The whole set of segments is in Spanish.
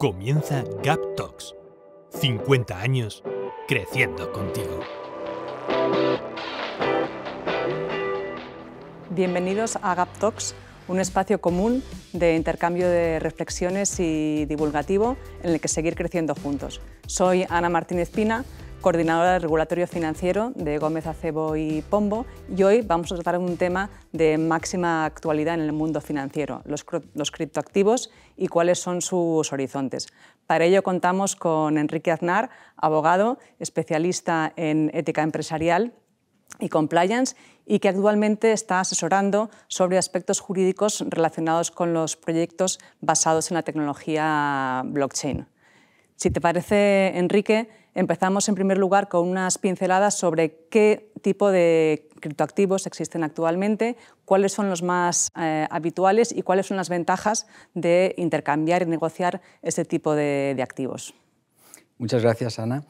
Comienza Gap Talks. 50 años creciendo contigo. Bienvenidos a Gap Talks, un espacio común de intercambio de reflexiones y divulgativo en el que seguir creciendo juntos. Soy Ana Martínez Pina, coordinadora de regulatorio financiero de Gómez Acebo y Pombo, y hoy vamos a tratar un tema de máxima actualidad en el mundo financiero, los, los criptoactivos y cuáles son sus horizontes. Para ello contamos con Enrique Aznar, abogado, especialista en ética empresarial y compliance y que actualmente está asesorando sobre aspectos jurídicos relacionados con los proyectos basados en la tecnología blockchain. Si te parece, Enrique, Empezamos en primer lugar con unas pinceladas sobre qué tipo de criptoactivos existen actualmente, cuáles son los más eh, habituales y cuáles son las ventajas de intercambiar y negociar este tipo de activos. Muchas gracias, Ana.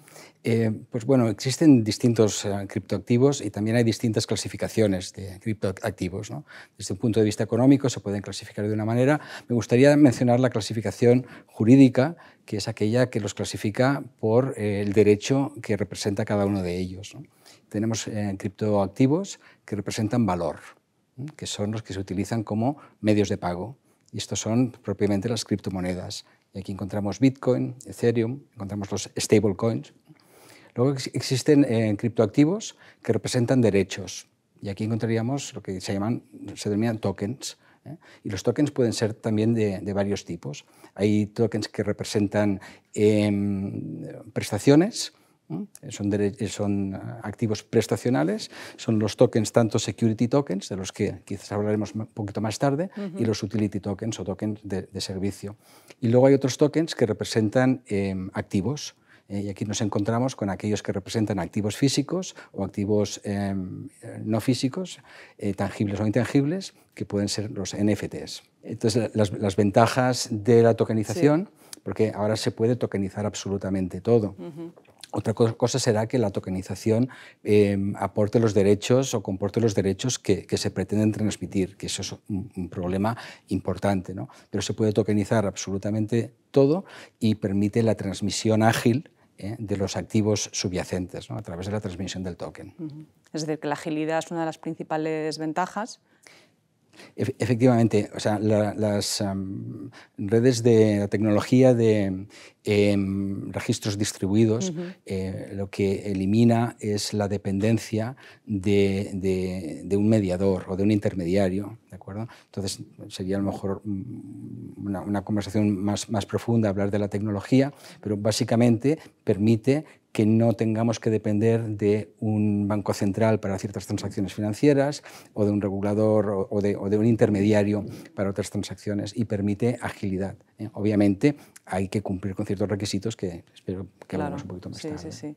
Eh, pues bueno, existen distintos eh, criptoactivos y también hay distintas clasificaciones de criptoactivos. Desde un punto de vista económico se pueden clasificar de una manera. Me gustaría mencionar la clasificación jurídica, que es aquella que los clasifica por eh, el derecho que representa cada uno de ellos. Tenemos criptoactivos que representan valor, que son los que se utilizan como medios de pago. Y estos son propiamente las criptomonedas y aquí encontramos Bitcoin, Ethereum, encontramos los stablecoins. Luego existen eh, criptoactivos que representan derechos. Y aquí encontraríamos lo que se llaman, se denominan tokens. ¿eh? Y los tokens pueden ser también de, varios tipos. Hay tokens que representan em, prestaciones, ¿Mm? Son, son, ah, activos prestacionales, son los tokens, tanto security tokens, de los que quizás hablaremos un poquito más tarde, y los utility tokens o tokens de, servicio. Y luego hay otros tokens que representan em, activos. Eh, y aquí nos encontramos con aquellos que representan activos físicos o activos em, no físicos, eh, tangibles o intangibles, que pueden ser los NFTs. Entonces, las, ventajas de la tokenización, porque ahora se puede tokenizar absolutamente todo. Otra cosa será que la tokenización em, aporte los derechos o comporte los derechos que, se pretenden transmitir, que eso es un, problema importante. Pero se puede tokenizar absolutamente todo y permite la transmisión ágil ¿eh? de los activos subyacentes a través de la transmisión del token. Es decir, que la agilidad es una de las principales ventajas Efectivamente, las redes de la tecnología de em, registros distribuidos eh, lo que elimina es la dependencia de, un mediador o de un intermediario, ¿de acuerdo? Entonces sería a lo mejor mm, una, conversación más, más profunda hablar de la tecnología, pero básicamente permite que no tengamos que depender de un banco central para ciertas transacciones financieras o de un regulador o de, un intermediario para otras transacciones y permite agilidad. ¿eh? Obviamente hay que cumplir con ciertos requisitos que espero que claro, un poquito más Sí, sí.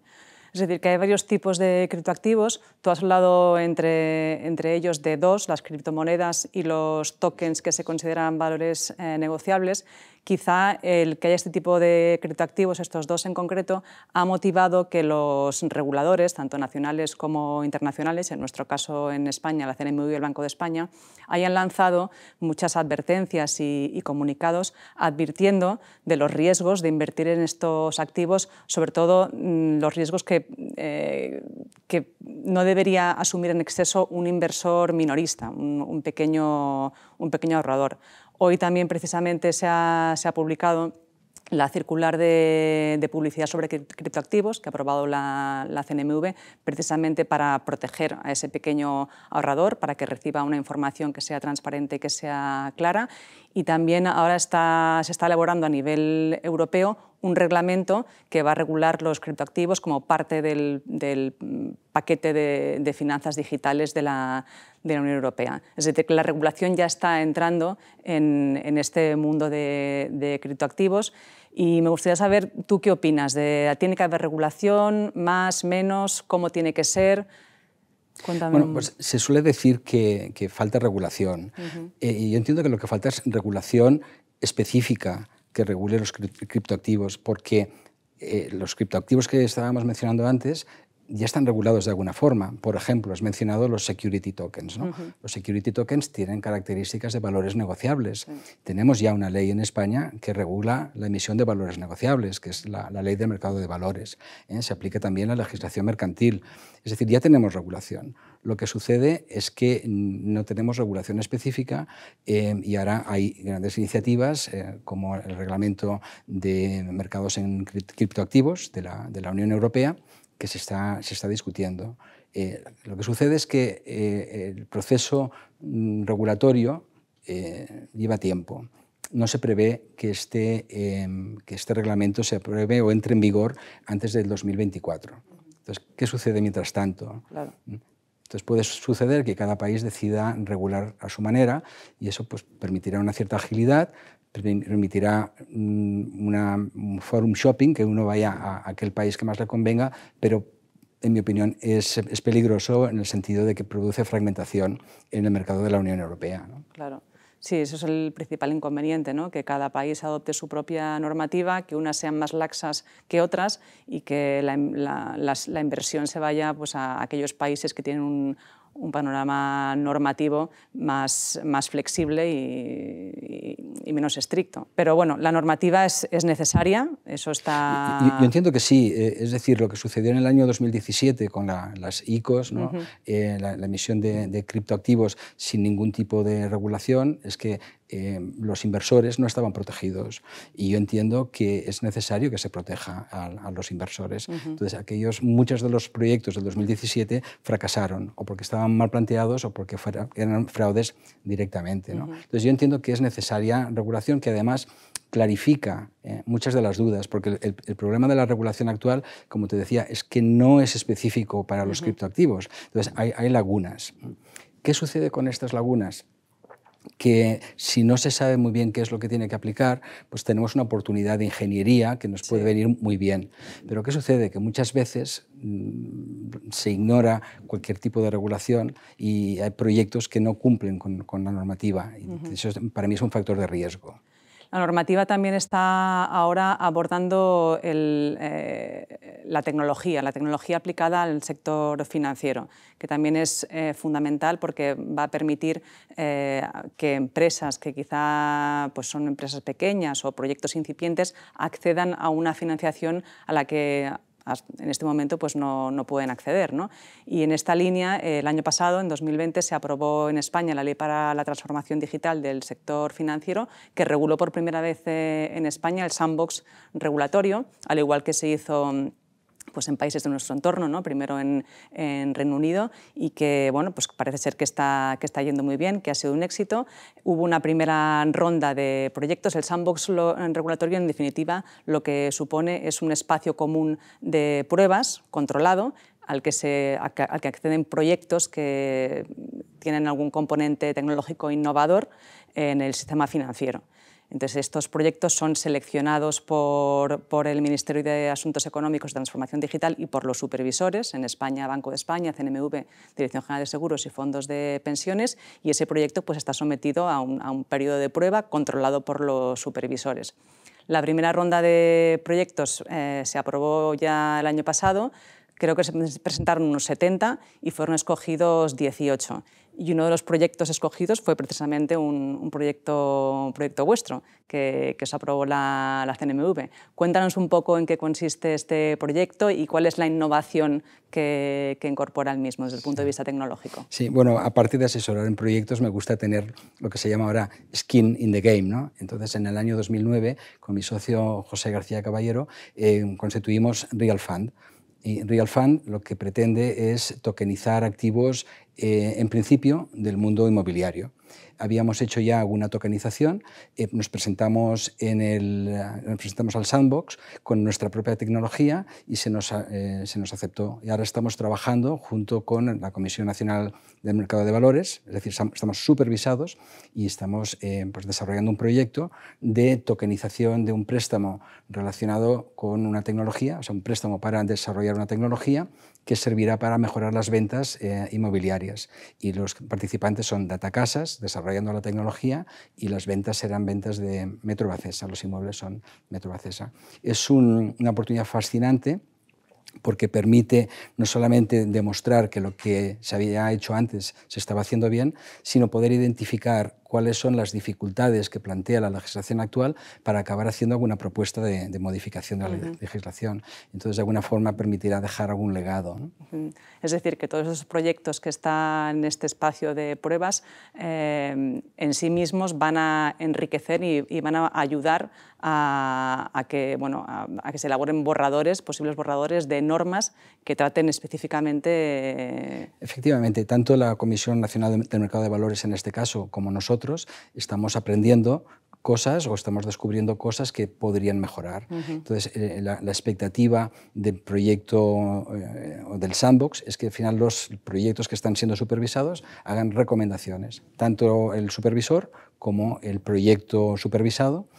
Es decir, que hay varios tipos de criptoactivos. Tú has hablado entre, entre ellos de dos, las criptomonedas y los tokens que se consideran valores eh, negociables. Quizá el que haya este tipo de criptoactivos, estos dos en concreto, ha motivado que los reguladores, tanto nacionales como internacionales, en nuestro caso en España, la CNMV y el Banco de España, hayan lanzado muchas advertencias y, comunicados advirtiendo de los riesgos de invertir en estos activos, sobre todo mm, los riesgos eh, que, no debería asumir en exceso un inversor minorista, un pequeño ahorrador. Hoy también precisamente se ha, publicado la circular de, publicidad sobre criptoactivos que ha aprobado la, la, CNMV precisamente para proteger a ese pequeño ahorrador, para que reciba una información que sea transparente y que sea clara. Y también ahora está, se está elaborando a nivel europeo un reglamento que va a regular los criptoactivos como parte del, mm, paquete de, finanzas digitales de la, de la, Unión Europea. Es decir, que la regulación ya está entrando en, este mundo de, criptoactivos y me gustaría saber tú qué opinas. De, ¿Tiene que haber regulación, más, menos? ¿Cómo tiene que ser? Cuéntame. pues se suele decir que, falta regulación. Eh, y yo entiendo que lo que falta es regulación específica que regule los criptoactivos, porque eh, los criptoactivos que estábamos mencionando antes ya están regulados de alguna forma. Por ejemplo, has mencionado los security tokens. Los security tokens tienen características de valores negociables. Tenemos ya una ley en España que regula la emisión de valores negociables, que es la, ley del mercado de valores. ¿eh? Se aplica también la legislación mercantil. Es decir, ya tenemos regulación. Lo que sucede es que no tenemos regulación específica em, y ahora hay grandes iniciativas eh, como el reglamento de mercados en criptoactivos de de la Unión Europea que se está, se está discutiendo. Eh, lo que sucede es que eh, el proceso mm, regulatorio eh, lleva tiempo. No se prevé que este, em, que este reglamento se apruebe o entre en vigor antes del 2024. Entonces, ¿qué sucede mientras tanto? Mm. Entonces puede suceder que cada país decida regular a su manera y eso pues, permitirá una cierta agilidad, permitirá mm, una, un forum shopping, que uno vaya a aquel país que más le convenga, pero en mi opinión es, peligroso en el sentido de que produce fragmentación en el mercado de la Unión Europea. Claro. Sí, eso es el principal inconveniente, ¿no? que cada país adopte su propia normativa, que unas sean más laxas que otras y que la, la inversión se vaya pues, a aquellos países que tienen un, un panorama normativo más, más flexible y, menos estricto. Pero bueno, la normativa es, necesaria, eso está... Yo, entiendo que sí, eh, es decir, lo que sucedió en el año 2017 con las ICOs, eh, la, emisión de, de criptoactivos sin ningún tipo de regulación, es que eh, los inversores no estaban protegidos. Y yo entiendo que es necesario que se proteja a, los inversores. Entonces, aquellos, muchos de los proyectos del 2017 fracasaron, o porque estaban mal planteados, o porque eran fraudes directamente. Entonces, yo entiendo que es necesaria regulación que además clarifica eh, muchas de las dudas, porque el, problema de la regulación actual, como te decía, es que no es específico para los criptoactivos. Entonces, hay lagunas. ¿Qué sucede con estas lagunas? que si no se sabe muy bien qué es lo que tiene que aplicar, pues tenemos una oportunidad de ingeniería que nos puede venir muy bien. Pero ¿qué sucede? Que muchas veces mm, se ignora cualquier tipo de regulación y hay proyectos que no cumplen con, la normativa. Eso para mí es un factor de riesgo. La normativa también está ahora abordando eh, la tecnología, la tecnología aplicada al sector financiero, que también es eh, fundamental porque va a permitir eh, que empresas que quizá pues son empresas pequeñas o proyectos incipientes accedan a una financiación a la que en este momento pues no, pueden acceder. Y en esta línea, eh, el año pasado, en 2020, se aprobó en España la Ley para la Transformación Digital del Sector Financiero, que reguló por primera vez eh, en España el sandbox regulatorio, al igual que se hizo mm, pues en países de nuestro entorno, ¿no? primero en, en, Reino Unido, y que bueno, pues parece ser que está, que está yendo muy bien, que ha sido un éxito. Hubo una primera ronda de proyectos, el sandbox regulatorio en definitiva lo que supone es un espacio común de pruebas controlado al que acceden proyectos que tienen algún componente tecnológico innovador en el sistema financiero estos proyectos son seleccionados por, el Ministerio de Asuntos Económicos y Transformación Digital y por los supervisores, en España, Banco de España, CNMV, Dirección General de Seguros y Fondos de Pensiones, y ese proyecto pues, está sometido a un, a periodo de prueba controlado por los supervisores. La primera ronda de proyectos eh, se aprobó ya el año pasado, Creo que se presentaron unos 70 y fueron escogidos 18. Y uno de los proyectos escogidos fue precisamente un, proyecto, proyecto vuestro, que, se aprobó la, CNMV. Cuéntanos un poco en qué consiste este proyecto y cuál es la innovación que, incorpora el mismo desde el punto de vista tecnológico. Sí, bueno, a partir de asesorar en proyectos, me gusta tener lo que se llama ahora skin in the game. ¿no? Entonces, en el año 2009, con mi socio José García Caballero, eh, constituimos Real Fund y Fund lo que pretende es tokenizar activos, eh, en principio, del mundo inmobiliario. Habíamos hecho ya alguna tokenización, eh, nos, presentamos en el, nos presentamos al sandbox con nuestra propia tecnología y se nos, eh, se nos aceptó. Y ahora estamos trabajando junto con la Comisión Nacional del Mercado de Valores, es decir, estamos supervisados y estamos eh, pues desarrollando un proyecto de tokenización de un préstamo relacionado con una tecnología, o sea, un préstamo para desarrollar una tecnología que servirá para mejorar las ventas eh, inmobiliarias. Y los participantes son datacasas, desarrollando la tecnología, y las ventas serán ventas de Metrobacesa, los inmuebles son Metrobacesa. Es una oportunidad fascinante porque permite no solamente demostrar que lo que se había hecho antes se estaba haciendo bien, sino poder identificar cuáles son las dificultades que plantea la legislación actual para acabar haciendo alguna propuesta de, modificación de la legislación. Entonces, de alguna forma, permitirá dejar algún legado. Es decir, que todos esos proyectos que están en este espacio de pruebas eh, en sí mismos van a enriquecer y, van a ayudar a, que, bueno, a que se elaboren borradores, posibles borradores de normas que traten específicamente. Eh, Efectivamente, tanto la Comisión Nacional del Mercado de Valores en este caso como nosotros estamos aprendiendo cosas o estamos descubriendo cosas que podrían mejorar. Entonces, eh, la, expectativa del proyecto eh, o del sandbox es que al final los proyectos que están siendo supervisados hagan recomendaciones, tanto el supervisor como el proyecto supervisado,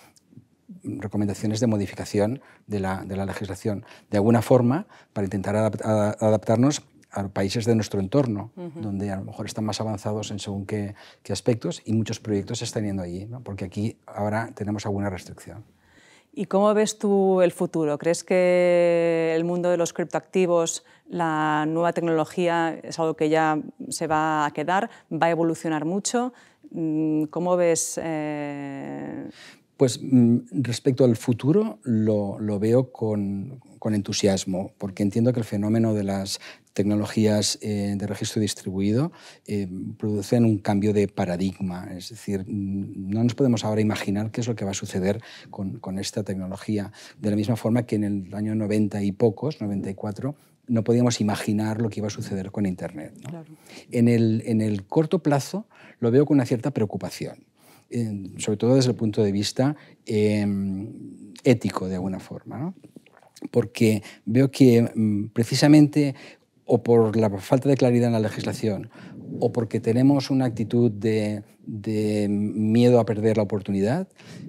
recomendaciones de modificación de la, legislación, de alguna forma para intentar adaptarnos a países de nuestro entorno, donde a lo mejor están más avanzados en según qué, aspectos y muchos proyectos están yendo allí, porque aquí ahora tenemos alguna restricción. ¿Y cómo ves tú el futuro? ¿Crees que el mundo de los criptoactivos, la nueva tecnología, es algo que ya se va a quedar, va a evolucionar mucho? Mm, ¿Cómo ves...? Eh? Pues mm, respecto al futuro, lo, lo veo con, con entusiasmo, porque entiendo que el fenómeno de las tecnologías eh, de registro distribuido eh, produce un cambio de paradigma. Es decir, mm, no nos podemos ahora imaginar qué es lo que va a suceder con, esta tecnología. De la misma forma que en el año 90 y pocos, 94, no podíamos imaginar lo que iba a suceder con Internet. En, el, en el corto plazo lo veo con una cierta preocupación eh, sobre todo desde el punto de vista em, ético, de alguna forma porque veo que mm, precisamente o por la falta de claridad en la legislación o porque tenemos una actitud de, miedo a perder la oportunidad,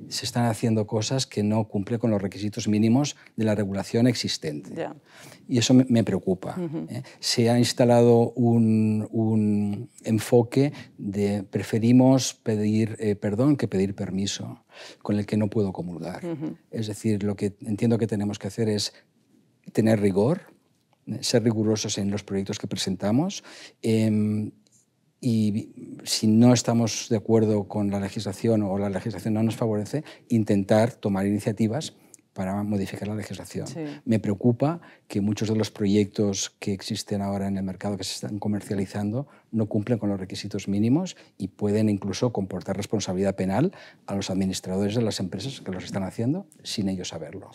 se están haciendo cosas que no cumplen con los requisitos mínimos de la regulación existente. Y eso me, preocupa. ¿eh? Se ha instalado un, enfoque de preferimos pedir eh, perdón que pedir permiso, con el que no puedo comulgar. Es decir, lo que entiendo que tenemos que hacer es tener rigor, ¿eh? ser rigurosos en los proyectos que presentamos. Em, y si no estamos de acuerdo con la legislación o la legislación no nos favorece, intentar tomar iniciativas para modificar la legislación. Me preocupa que muchos de los proyectos que existen ahora en el mercado, que se están comercializando, no cumplen con los requisitos mínimos y pueden incluso comportar responsabilidad penal a los administradores de las empresas que los están haciendo sin ellos saberlo.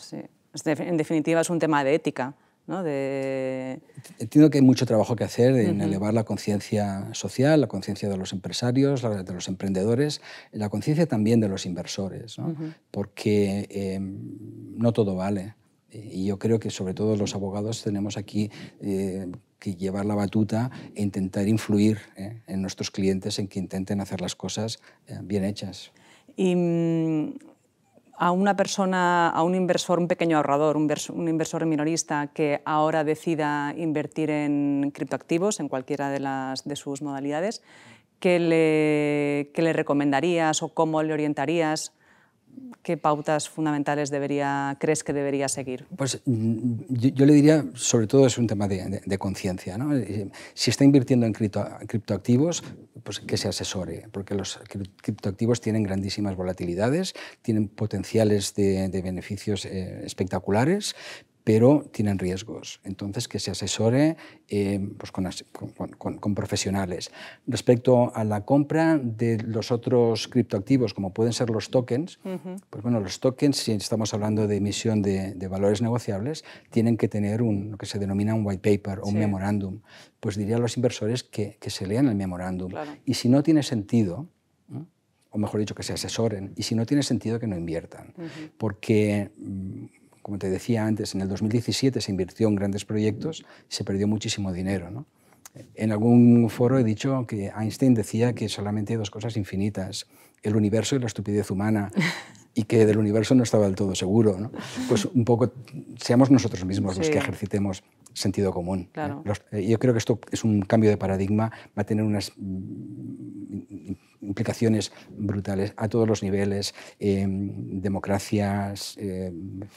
En definitiva, es un tema de ética. ¿no? De... Entiendo que hay mucho trabajo que hacer en elevar la conciencia social, la conciencia de los empresarios, de los emprendedores, la conciencia también de los inversores, porque em, no todo vale. Y yo creo que sobre todo los abogados tenemos aquí eh, que llevar la batuta e intentar influir ¿eh? en nuestros clientes en que intenten hacer las cosas eh, bien hechas. Y mm, a una persona, a un inversor, un pequeño ahorrador, un, inversor minorista que ahora decida invertir en criptoactivos, en cualquiera de, las, de sus modalidades, que le, qué le recomendarías o cómo le orientarías? ¿Qué pautas fundamentales debería, crees que debería seguir? Pues mm, yo, le diría, sobre todo es un tema de, conciencia. Eh, si está invirtiendo en cripto, criptoactivos, pues que se asesore, porque los criptoactivos tienen grandísimas volatilidades, tienen potenciales de, beneficios eh, espectaculares, pero tienen riesgos. Entonces, que se asesore eh, pues con, profesionales. Respecto a la compra de los otros criptoactivos, como pueden ser los tokens, pues bueno, los tokens, si estamos hablando de emisión de, valores negociables, tienen que tener un, lo que se denomina un white paper o un memorándum. Pues diría a los inversores que, que se lean el memorándum. Y si no tiene sentido, o mejor dicho, que se asesoren, y si no tiene sentido que no inviertan, porque mm, como te decía antes, en el 2017 se invirtió en grandes proyectos y se perdió muchísimo dinero. ¿no? En algún foro he dicho que Einstein decía que solamente hay dos cosas infinitas, el universo y la estupidez humana, y que del universo no estaba del todo seguro. ¿no? Pues un poco seamos nosotros mismos los que ejercitemos sentido común. ¿eh? Eh, yo creo que esto es un cambio de paradigma, va a tener unas mm, implicaciones brutales a todos los niveles, eh, democracias, eh,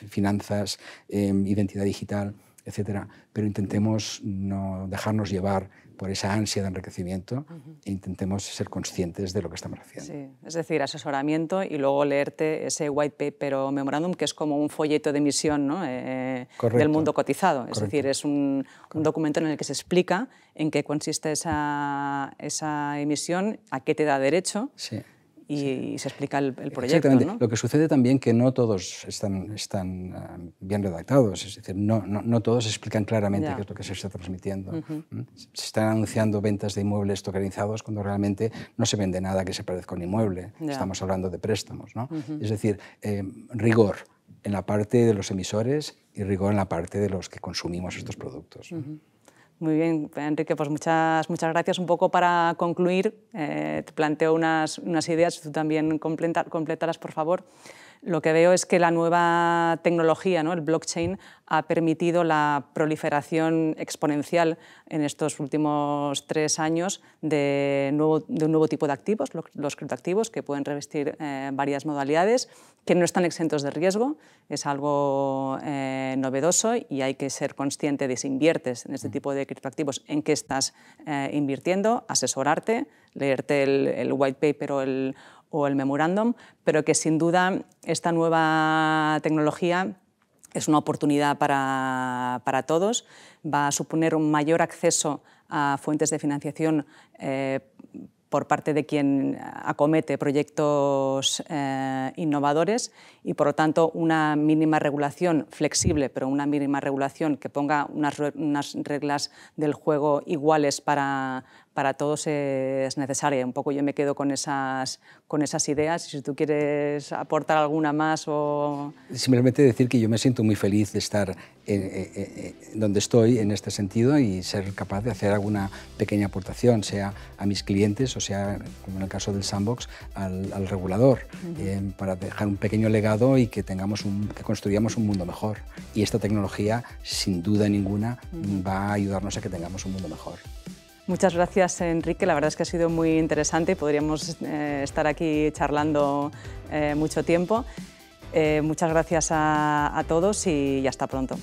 finanzas, eh, identidad digital etcétera, Pero intentemos no dejarnos llevar por esa ansia de enriquecimiento e intentemos ser conscientes de lo que estamos haciendo. Sí, es decir, asesoramiento y luego leerte ese white paper o memorándum que es como un folleto de emisión ¿no? Eh, del mundo cotizado. Es decir, es un, un, documento en el que se explica en qué consiste esa, esa emisión, a qué te da derecho. Sí y, se explica el, proyecto. Exactamente. Lo que sucede también que no todos están, están eh, bien redactados, es decir, no, no, todos explican claramente qué es lo que se está transmitiendo. Se están anunciando ventas de inmuebles tokenizados cuando realmente no se vende nada que se parezca a un inmueble. Estamos hablando de préstamos. ¿no? Es decir, eh, rigor en la parte de los emisores y rigor en la parte de los que consumimos estos productos. Muy bien, Enrique, pues muchas, muchas gracias. Un poco para concluir, eh, te planteo unas, unas ideas, tú también completarlas, por favor. Lo que veo es que la nueva tecnología, ¿no? el blockchain, ha permitido la proliferación exponencial en estos últimos tres años de, un nuevo tipo de activos, los, criptoactivos, que pueden revestir eh, varias modalidades, que no están exentos de riesgo, es algo eh, novedoso y hay que ser consciente de si inviertes en este mm. tipo de criptoactivos, en qué estás eh, invirtiendo, asesorarte, leerte el, el white paper o el, o el memorándum, pero que sin duda esta nueva tecnología es una oportunidad para, todos, va a suponer un mayor acceso a fuentes de financiación eh, por parte de quien acomete proyectos eh, innovadores y, por lo tanto, una mínima regulación flexible, pero una mínima regulación que ponga unas, unas reglas del juego iguales para, para todos es necesaria. Un poco yo me quedo con esas, ideas si tú quieres aportar alguna más o... Simplemente decir que yo me siento muy feliz de estar eh, eh, donde estoy en este sentido y ser capaz de hacer alguna pequeña aportación, sea a mis clientes o sea, como en el caso del Sandbox, al, regulador, eh, para dejar un pequeño legado y que, tengamos construyamos un mundo mejor. Y esta tecnología, sin duda ninguna, va a ayudarnos a que tengamos un mundo mejor. Muchas gracias, Enrique. La verdad es que ha sido muy interesante y podríamos eh, estar aquí charlando eh, mucho tiempo. Eh, muchas gracias a, a todos y hasta pronto.